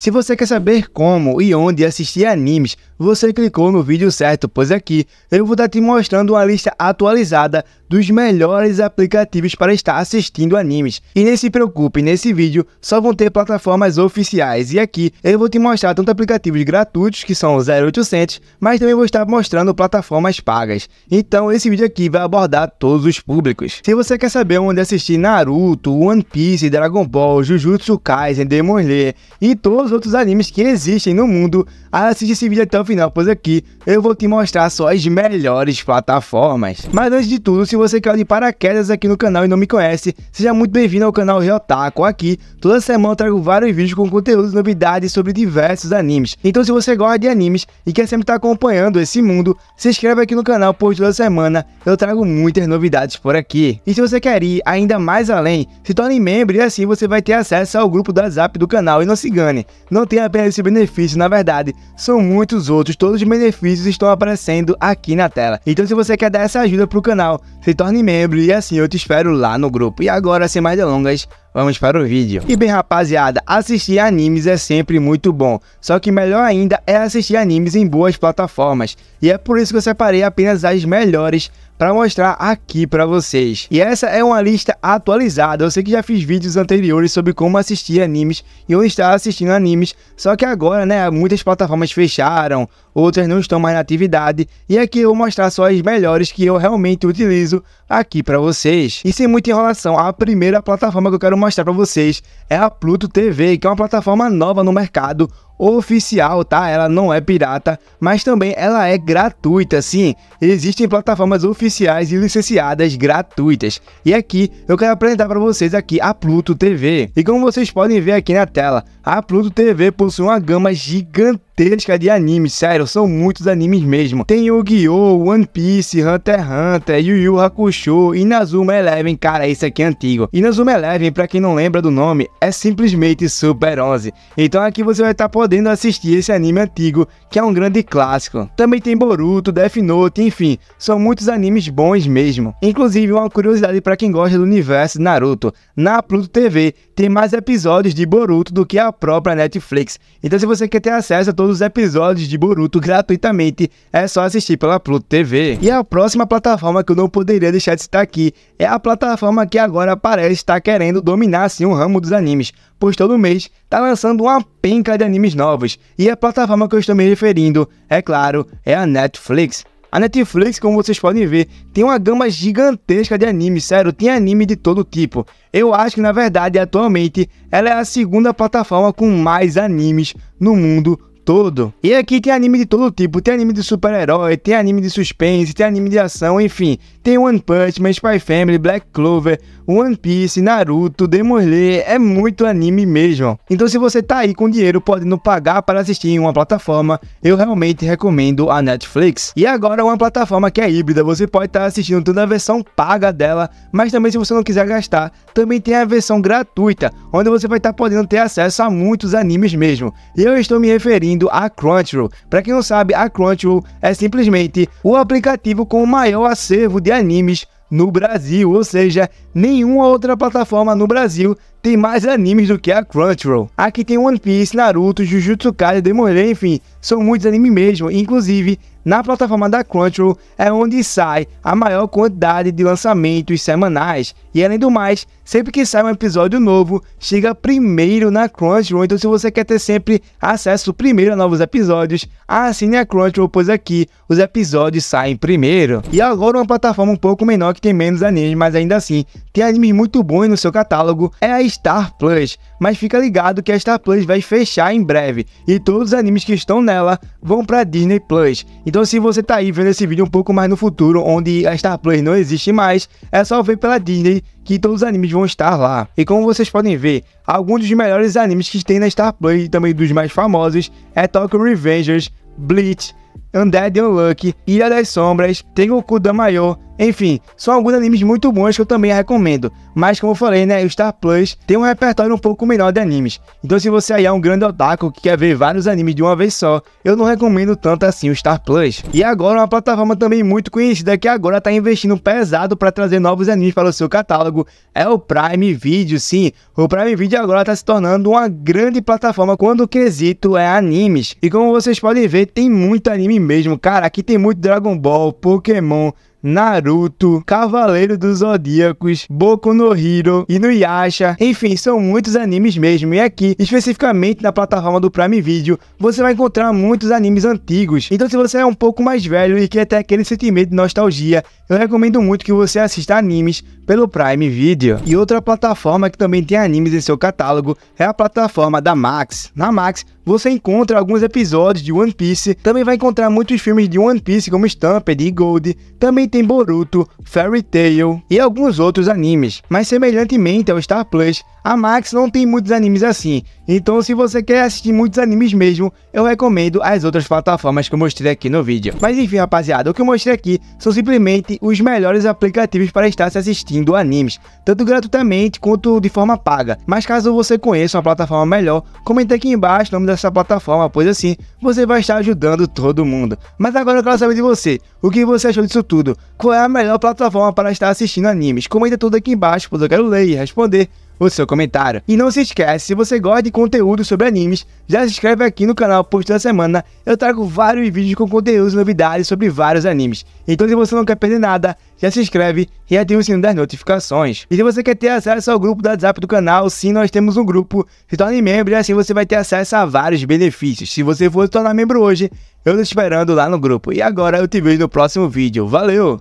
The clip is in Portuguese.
Se você quer saber como e onde assistir animes você clicou no vídeo certo, pois aqui eu vou estar te mostrando uma lista atualizada dos melhores aplicativos para estar assistindo animes. E nem se preocupe, nesse vídeo só vão ter plataformas oficiais. E aqui eu vou te mostrar tanto aplicativos gratuitos, que são 0800, mas também vou estar mostrando plataformas pagas. Então esse vídeo aqui vai abordar todos os públicos. Se você quer saber onde assistir Naruto, One Piece, Dragon Ball, Jujutsu Kaisen, Demon Slayer e todos os outros animes que existem no mundo, assiste esse vídeo até o final, pois aqui eu vou te mostrar só as melhores plataformas. Mas antes de tudo, se você quer de paraquedas aqui no canal e não me conhece, seja muito bem-vindo ao canal Ryotaku. Aqui, toda semana eu trago vários vídeos com conteúdos e novidades sobre diversos animes. Então se você gosta de animes e quer sempre estar acompanhando esse mundo, se inscreve aqui no canal, pois toda semana eu trago muitas novidades por aqui. E se você quer ir ainda mais além, se torne membro e assim você vai ter acesso ao grupo do WhatsApp do canal. E não se engane, não tem apenas esse benefício, na verdade, são muitos outros outros, todos os benefícios estão aparecendo aqui na tela. Então se você quer dar essa ajuda pro canal, se torne membro e assim eu te espero lá no grupo. E agora, sem mais delongas, Vamos para o vídeo. E bem rapaziada, assistir animes é sempre muito bom, só que melhor ainda é assistir animes em boas plataformas, e é por isso que eu separei apenas as melhores para mostrar aqui para vocês. E essa é uma lista atualizada, eu sei que já fiz vídeos anteriores sobre como assistir animes e onde estar assistindo animes, só que agora, né, muitas plataformas fecharam, outras não estão mais na atividade e aqui eu vou mostrar só as melhores que eu realmente utilizo aqui para vocês. E sem muita enrolação, a primeira plataforma que eu quero mostrar para vocês é a Pluto TV, que é uma plataforma nova no mercado, oficial, tá? Ela não é pirata, mas também ela é gratuita, sim. Existem plataformas oficiais e licenciadas gratuitas. E aqui eu quero apresentar para vocês aqui a Pluto TV. E como vocês podem ver aqui na tela, a Pluto TV possui uma gama gigantesca de animes, sério, são muitos animes mesmo. Tem Yu-Gi-Oh!, One Piece, Hunter x Hunter, Yu Yu Hakusho, Inazuma Eleven, cara, isso aqui é antigo. Inazuma Eleven, pra quem não lembra do nome, é simplesmente Super 11. Então aqui você vai estar tá podendo podendo assistir esse anime antigo, que é um grande clássico. Também tem Boruto, Death Note, enfim, são muitos animes bons mesmo. Inclusive, uma curiosidade para quem gosta do universo Naruto, na Pluto TV tem mais episódios de Boruto do que a própria Netflix. Então, se você quer ter acesso a todos os episódios de Boruto gratuitamente, é só assistir pela Pluto TV. E a próxima plataforma que eu não poderia deixar de citar aqui é a plataforma que agora parece estar querendo dominar assim o ramo dos animes, pois todo mês tá lançando uma penca de animes novos, e a plataforma que eu estou me referindo, é claro, é a Netflix. A Netflix, como vocês podem ver, tem uma gama gigantesca de animes, sério, tem anime de todo tipo. Eu acho que na verdade, atualmente, ela é a segunda plataforma com mais animes no mundo todo. E aqui tem anime de todo tipo, tem anime de super-herói, tem anime de suspense, tem anime de ação, enfim. Tem One Punch Man, Spy Family, Black Clover, One Piece, Naruto, Demon Slayer, é muito anime mesmo. Então se você tá aí com dinheiro podendo pagar para assistir em uma plataforma, eu realmente recomendo a Netflix. E agora uma plataforma que é híbrida, você pode estar tá assistindo toda a versão paga dela, mas também se você não quiser gastar, também tem a versão gratuita, onde você vai estar tá podendo ter acesso a muitos animes mesmo. E eu estou me referindo bem-vindo Crunchyroll. Para quem não sabe, a Crunchyroll é simplesmente o aplicativo com o maior acervo de animes no Brasil, ou seja, nenhuma outra plataforma no Brasil tem mais animes do que a Crunchyroll. Aqui tem One Piece, Naruto, Jujutsu Kaisen, Demon enfim, são muitos animes mesmo, inclusive na plataforma da Crunchyroll é onde sai a maior quantidade de lançamentos semanais. E além do mais, sempre que sai um episódio novo, chega primeiro na Crunchyroll. Então, se você quer ter sempre acesso primeiro a novos episódios, assine a Crunchyroll, pois aqui os episódios saem primeiro. E agora, uma plataforma um pouco menor que tem menos animes, mas ainda assim tem animes muito bons no seu catálogo, é a Star Plus. Mas fica ligado que a Star Plus vai fechar em breve e todos os animes que estão nela vão para Disney Plus. Então, então, se você tá aí vendo esse vídeo um pouco mais no futuro, onde a Star Plus não existe mais, é só ver pela Disney que todos os animes vão estar lá. E como vocês podem ver, alguns dos melhores animes que tem na Star Plus e também dos mais famosos é Tokyo Revengers, Bleach, Undead Unlucky, Ilha das Sombras, Tengoku Maior, enfim, são alguns animes muito bons que eu também recomendo. Mas como eu falei, né, o Star Plus tem um repertório um pouco melhor de animes. Então se você aí é um grande otaku que quer ver vários animes de uma vez só, eu não recomendo tanto assim o Star Plus. E agora uma plataforma também muito conhecida que agora tá investindo pesado para trazer novos animes para o seu catálogo é o Prime Video, sim. O Prime Video agora tá se tornando uma grande plataforma quando o quesito é animes. E como vocês podem ver, tem muito anime mesmo. Cara, aqui tem muito Dragon Ball, Pokémon, Naruto, Cavaleiro dos Zodíacos, Boku no Hero, Inuyasha, enfim, são muitos animes mesmo. E aqui, especificamente na plataforma do Prime Video, você vai encontrar muitos animes antigos. Então, se você é um pouco mais velho e quer ter aquele sentimento de nostalgia, eu recomendo muito que você assista animes pelo Prime Video. E outra plataforma que também tem animes em seu catálogo é a plataforma da Max. Na Max, você encontra alguns episódios de One Piece, também vai encontrar muitos filmes de One Piece como Stampede e Gold, também tem Boruto, Fairy Tail e alguns outros animes. Mas semelhantemente ao Star Plus, a Max não tem muitos animes assim, então se você quer assistir muitos animes mesmo, eu recomendo as outras plataformas que eu mostrei aqui no vídeo. Mas enfim rapaziada, o que eu mostrei aqui são simplesmente os melhores aplicativos para estar se assistindo animes, tanto gratuitamente quanto de forma paga. Mas caso você conheça uma plataforma melhor, comenta aqui embaixo o nome dessa plataforma, pois assim você vai estar ajudando todo mundo. Mas agora eu quero saber de você, o que você achou disso tudo? Qual é a melhor plataforma para estar assistindo animes? Comenta tudo aqui embaixo, pois eu quero ler e responder o seu comentário. E não se esquece, se você gosta de conteúdo sobre animes, já se inscreve aqui no canal, pois toda semana eu trago vários vídeos com conteúdos e novidades sobre vários animes. Então se você não quer perder nada, já se inscreve e ativa o sino das notificações. E se você quer ter acesso ao grupo do WhatsApp do canal, sim, nós temos um grupo. Se torne membro e assim você vai ter acesso a vários benefícios. Se você for se tornar membro hoje, eu tô esperando lá no grupo. E agora eu te vejo no próximo vídeo. Valeu!